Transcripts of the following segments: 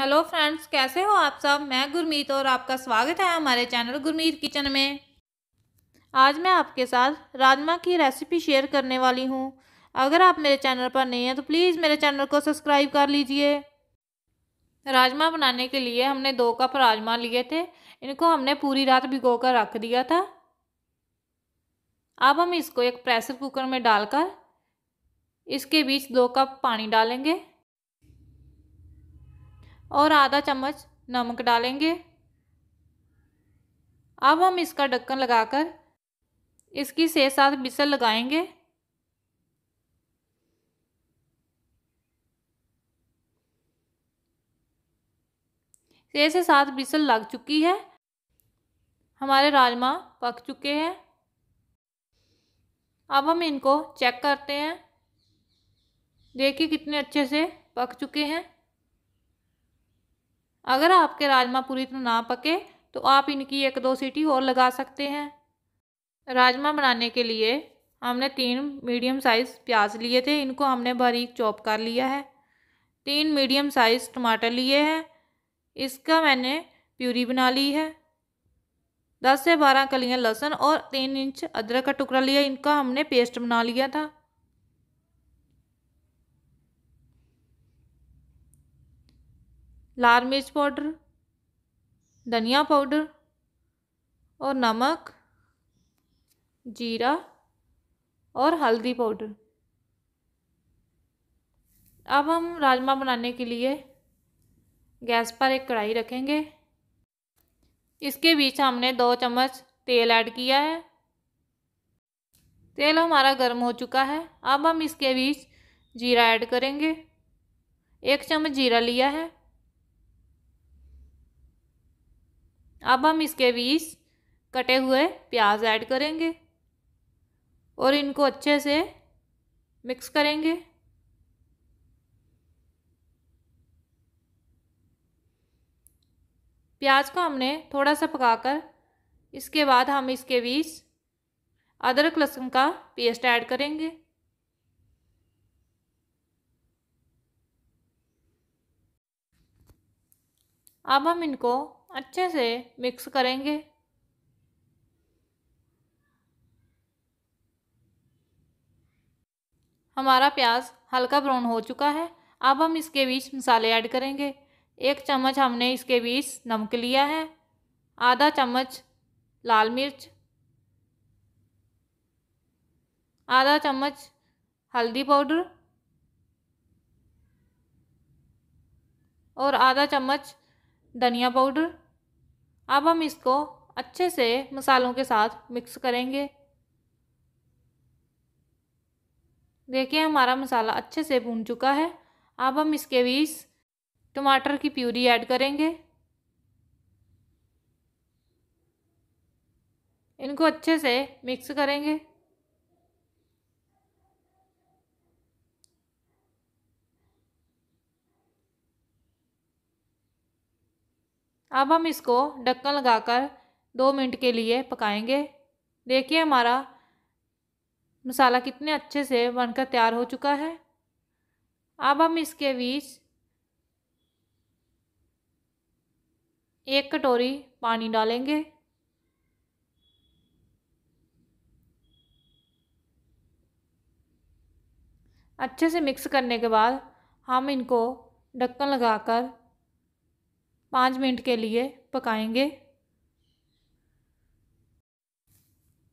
hello friends कैसे हो आप सब मैं गुरमीत और आपका स्वागत है हमारे चैनल गुरमीत किचन में आज मैं आपके साथ राजमा की रेसिपी शेयर करने वाली हूँ अगर आप मेरे चैनल पर नहीं हैं तो प्लीज़ मेरे चैनल को सब्सक्राइब कर लीजिए राजमा बनाने के लिए हमने दो कप राजमा लिए थे इनको हमने पूरी रात भिगो कर रख दिया था अब हम इसको एक प्रेशर कुकर में डालकर इसके बीच दो कप पानी डालेंगे और आधा चम्मच नमक डालेंगे अब हम इसका ढक्कन लगाकर इसकी से सात बिसल लगाएंगे छः से सात बिसल लग चुकी है हमारे राजमा पक चुके हैं अब हम इनको चेक करते हैं देखिए कितने अच्छे से पक चुके हैं अगर आपके राजमा पूरी तरह ना पके तो आप इनकी एक दो सीटी और लगा सकते हैं राजमा बनाने के लिए हमने तीन मीडियम साइज़ प्याज लिए थे इनको हमने बारीक चॉप कर लिया है तीन मीडियम साइज़ टमाटर लिए हैं इसका मैंने प्यूरी बना ली है दस से बारह कलियाँ लहसुन और तीन इंच अदरक का टुकड़ा लिया इनका हमने पेस्ट बना लिया था लाल मिर्च पाउडर धनिया पाउडर और नमक जीरा और हल्दी पाउडर अब हम राजमा बनाने के लिए गैस पर एक कढ़ाई रखेंगे इसके बीच हमने दो चम्मच तेल ऐड किया है तेल हमारा गर्म हो चुका है अब हम इसके बीच जीरा ऐड करेंगे एक चम्मच जीरा लिया है अब हम इसके बीस कटे हुए प्याज ऐड करेंगे और इनको अच्छे से मिक्स करेंगे प्याज को हमने थोड़ा सा पकाकर इसके बाद हम इसके बीच अदरक लहसुन का पेस्ट ऐड करेंगे अब हम इनको अच्छे से मिक्स करेंगे हमारा प्याज हल्का ब्राउन हो चुका है अब हम इसके बीच मसाले ऐड करेंगे एक चम्मच हमने इसके बीच नमक लिया है आधा चम्मच लाल मिर्च आधा चम्मच हल्दी पाउडर और आधा चम्मच धनिया पाउडर अब हम इसको अच्छे से मसालों के साथ मिक्स करेंगे देखिए हमारा मसाला अच्छे से भून चुका है अब हम इसके बीच टमाटर की प्यूरी ऐड करेंगे इनको अच्छे से मिक्स करेंगे अब हम इसको ढक्कन लगाकर दो मिनट के लिए पकाएंगे देखिए हमारा मसाला कितने अच्छे से बनकर तैयार हो चुका है अब हम इसके बीच एक कटोरी पानी डालेंगे अच्छे से मिक्स करने के बाद हम इनको ढक्कन लगाकर पाँच मिनट के लिए पकाएंगे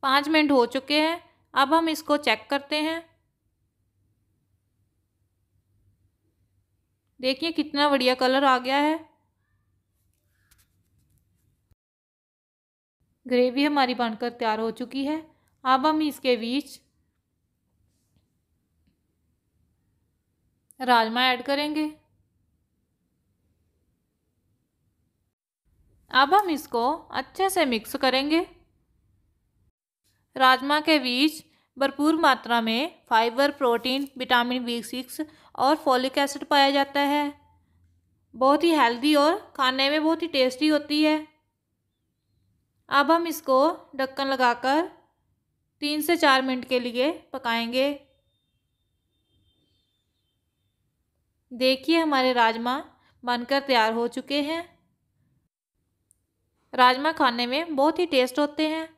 पाँच मिनट हो चुके हैं अब हम इसको चेक करते हैं देखिए कितना बढ़िया कलर आ गया है ग्रेवी हमारी बनकर तैयार हो चुकी है अब हम इसके बीच राजमा ऐड करेंगे अब हम इसको अच्छे से मिक्स करेंगे राजमा के बीज भरपूर मात्रा में fibre protein vitamin B six और फॉलिक एसिड पाया जाता है बहुत ही हेल्दी और खाने में बहुत ही टेस्टी होती है अब हम इसको ढक्कन लगाकर तीन से चार मिनट के लिए पकाएंगे देखिए हमारे राजमा बनकर तैयार हो चुके हैं राजमा खाने में बहुत ही टेस्ट होते हैं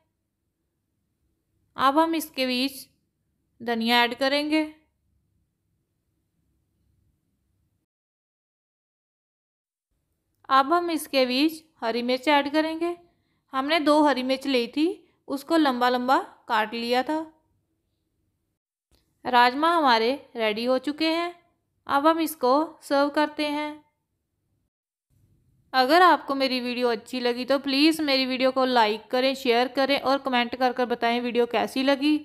अब हम इसके बीच धनिया ऐड करेंगे अब हम इसके बीच हरी मिर्च ऐड करेंगे हमने दो हरी मिर्च ली थी उसको लंबा लंबा काट लिया था राजमा हमारे रेडी हो चुके हैं अब हम इसको सर्व करते हैं अगर आपको मेरी वीडियो अच्छी लगी तो प्लीज़ मेरी वीडियो को लाइक करें शेयर करें और कमेंट कर कर बताएँ वीडियो कैसी लगी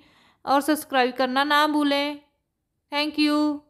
और सब्सक्राइब करना ना भूलें थैंक यू